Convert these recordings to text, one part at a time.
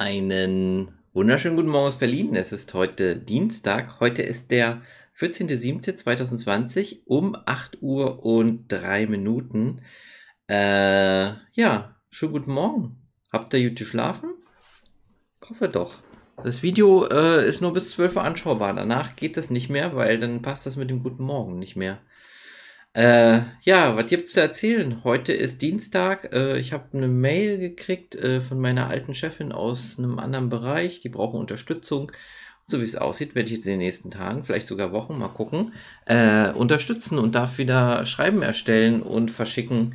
Einen wunderschönen guten Morgen aus Berlin. Es ist heute Dienstag. Heute ist der 14.07.2020 um 8 Uhr und 3 Minuten. Äh, ja, schönen guten Morgen. Habt ihr gut geschlafen? Ich hoffe doch. Das Video äh, ist nur bis 12 Uhr anschaubar. Danach geht das nicht mehr, weil dann passt das mit dem guten Morgen nicht mehr. Äh, ja, was gibt's zu erzählen? Heute ist Dienstag. Äh, ich habe eine Mail gekriegt äh, von meiner alten Chefin aus einem anderen Bereich. Die brauchen Unterstützung. Und so wie es aussieht, werde ich jetzt in den nächsten Tagen, vielleicht sogar Wochen, mal gucken, äh, unterstützen und darf wieder Schreiben erstellen und verschicken.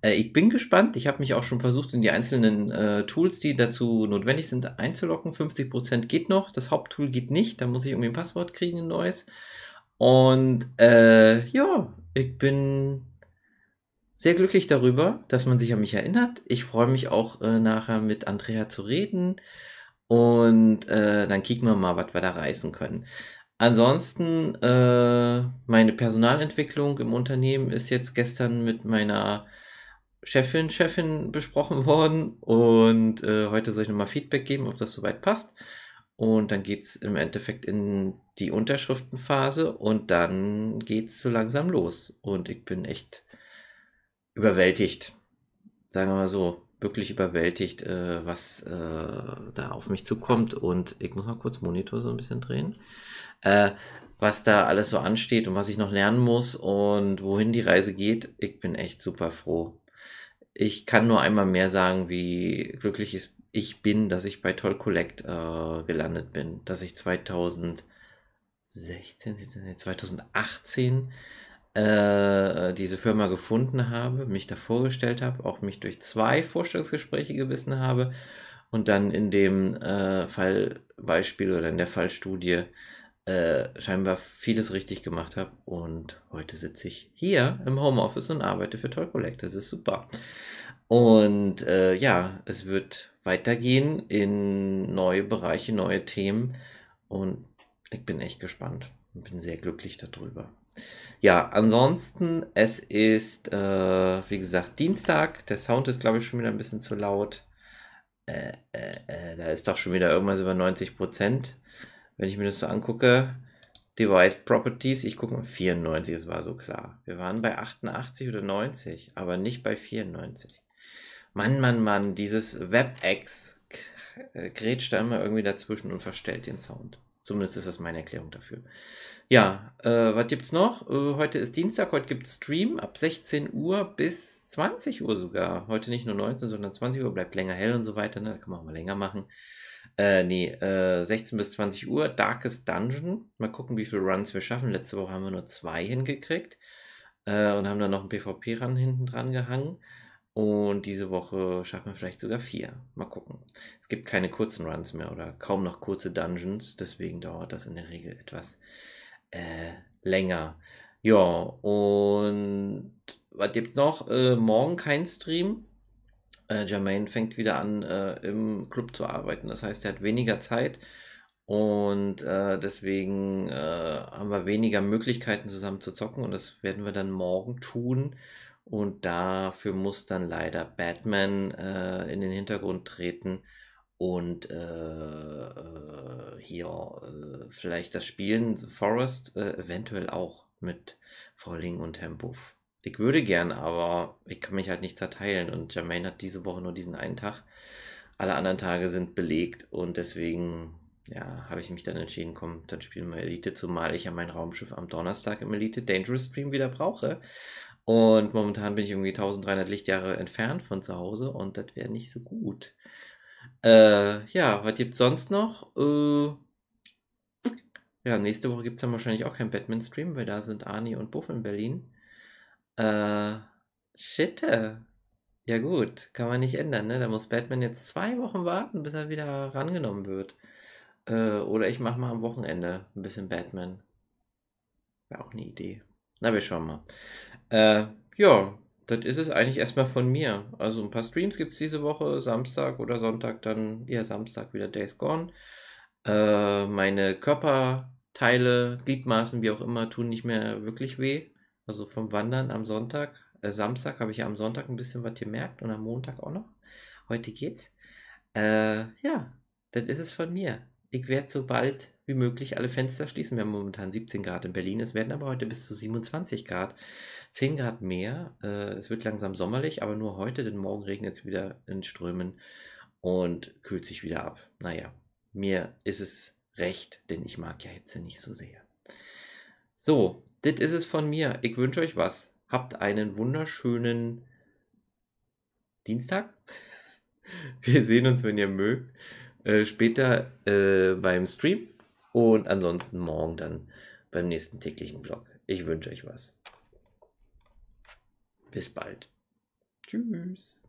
Äh, ich bin gespannt. Ich habe mich auch schon versucht, in die einzelnen äh, Tools, die dazu notwendig sind, einzulocken. 50% geht noch. Das Haupttool geht nicht. Da muss ich irgendwie ein Passwort kriegen, ein neues. Und äh, ja, ich bin sehr glücklich darüber, dass man sich an mich erinnert. Ich freue mich auch äh, nachher mit Andrea zu reden. Und äh, dann kicken wir mal, was wir da reißen können. Ansonsten, äh, meine Personalentwicklung im Unternehmen ist jetzt gestern mit meiner Chefin, Chefin besprochen worden. Und äh, heute soll ich nochmal Feedback geben, ob das soweit passt. Und dann geht es im Endeffekt in die Unterschriftenphase und dann geht es so langsam los. Und ich bin echt überwältigt, sagen wir mal so, wirklich überwältigt, äh, was äh, da auf mich zukommt. Und ich muss mal kurz Monitor so ein bisschen drehen, äh, was da alles so ansteht und was ich noch lernen muss und wohin die Reise geht. Ich bin echt super froh. Ich kann nur einmal mehr sagen, wie glücklich ich bin ich bin, dass ich bei Toll Collect äh, gelandet bin, dass ich 2016, 2018 äh, diese Firma gefunden habe, mich da vorgestellt habe, auch mich durch zwei Vorstellungsgespräche gebissen habe und dann in dem äh, Fallbeispiel oder in der Fallstudie äh, scheinbar vieles richtig gemacht habe und heute sitze ich hier im Homeoffice und arbeite für Toll Collect. Das ist super. Und äh, ja, es wird weitergehen in neue Bereiche, neue Themen. Und ich bin echt gespannt und bin sehr glücklich darüber. Ja, ansonsten, es ist, äh, wie gesagt, Dienstag. Der Sound ist, glaube ich, schon wieder ein bisschen zu laut. Äh, äh, äh da ist doch schon wieder irgendwas über 90 Prozent. Wenn ich mir das so angucke, Device Properties, ich gucke mal 94, es war so klar. Wir waren bei 88 oder 90, aber nicht bei 94. Mann, Mann, Mann, dieses WebEx äh, grätscht da immer irgendwie dazwischen und verstellt den Sound. Zumindest ist das meine Erklärung dafür. Ja, äh, was gibt's noch? Äh, heute ist Dienstag, heute gibt's Stream ab 16 Uhr bis 20 Uhr sogar. Heute nicht nur 19, sondern 20 Uhr, bleibt länger hell und so weiter, ne? Da kann man auch mal länger machen. Äh, nee, äh, 16 bis 20 Uhr, Darkest Dungeon. Mal gucken, wie viele Runs wir schaffen. Letzte Woche haben wir nur zwei hingekriegt äh, und haben dann noch einen PvP-Run hinten dran gehangen. Und diese Woche schaffen wir vielleicht sogar vier. Mal gucken. Es gibt keine kurzen Runs mehr oder kaum noch kurze Dungeons, deswegen dauert das in der Regel etwas äh, länger. Ja, und was gibt's noch? Äh, morgen kein Stream. Äh, Jermaine fängt wieder an, äh, im Club zu arbeiten. Das heißt, er hat weniger Zeit und äh, deswegen äh, haben wir weniger Möglichkeiten zusammen zu zocken und das werden wir dann morgen tun. Und dafür muss dann leider Batman äh, in den Hintergrund treten und äh, äh hier äh, vielleicht das Spielen Forest äh, eventuell auch mit Volling und Herrn Buff. Ich würde gern, aber ich kann mich halt nicht zerteilen und Jermaine hat diese Woche nur diesen einen Tag. Alle anderen Tage sind belegt und deswegen ja, habe ich mich dann entschieden, komm, dann spielen wir Elite, zumal ich ja mein Raumschiff am Donnerstag im Elite Dangerous Stream wieder brauche. Und momentan bin ich irgendwie 1300 Lichtjahre entfernt von zu Hause und das wäre nicht so gut. Äh, ja, was gibt's sonst noch? Äh, ja, nächste Woche gibt es dann wahrscheinlich auch keinen Batman-Stream, weil da sind Arnie und Buff in Berlin. Äh, shit. Ja gut, kann man nicht ändern, ne? Da muss Batman jetzt zwei Wochen warten, bis er wieder rangenommen wird. Äh, oder ich mache mal am Wochenende ein bisschen Batman. Wäre auch eine Idee. Na, wir schauen mal. Äh, ja, das ist es eigentlich erstmal von mir. Also ein paar Streams gibt es diese Woche, Samstag oder Sonntag, dann eher Samstag wieder Days Gone. Äh, meine Körperteile, Gliedmaßen, wie auch immer, tun nicht mehr wirklich weh. Also vom Wandern am Sonntag, äh, Samstag habe ich ja am Sonntag ein bisschen was gemerkt und am Montag auch noch. Heute geht's. Äh, ja, das ist es von mir ich werde so bald wie möglich alle Fenster schließen. Wir haben momentan 17 Grad in Berlin. Es werden aber heute bis zu 27 Grad, 10 Grad mehr. Äh, es wird langsam sommerlich, aber nur heute, denn morgen regnet es wieder in Strömen und kühlt sich wieder ab. Naja, mir ist es recht, denn ich mag ja Hitze nicht so sehr. So, das ist es von mir. Ich wünsche euch was. Habt einen wunderschönen Dienstag. Wir sehen uns, wenn ihr mögt. Äh, später äh, beim Stream und ansonsten morgen dann beim nächsten täglichen Vlog. Ich wünsche euch was. Bis bald. Tschüss.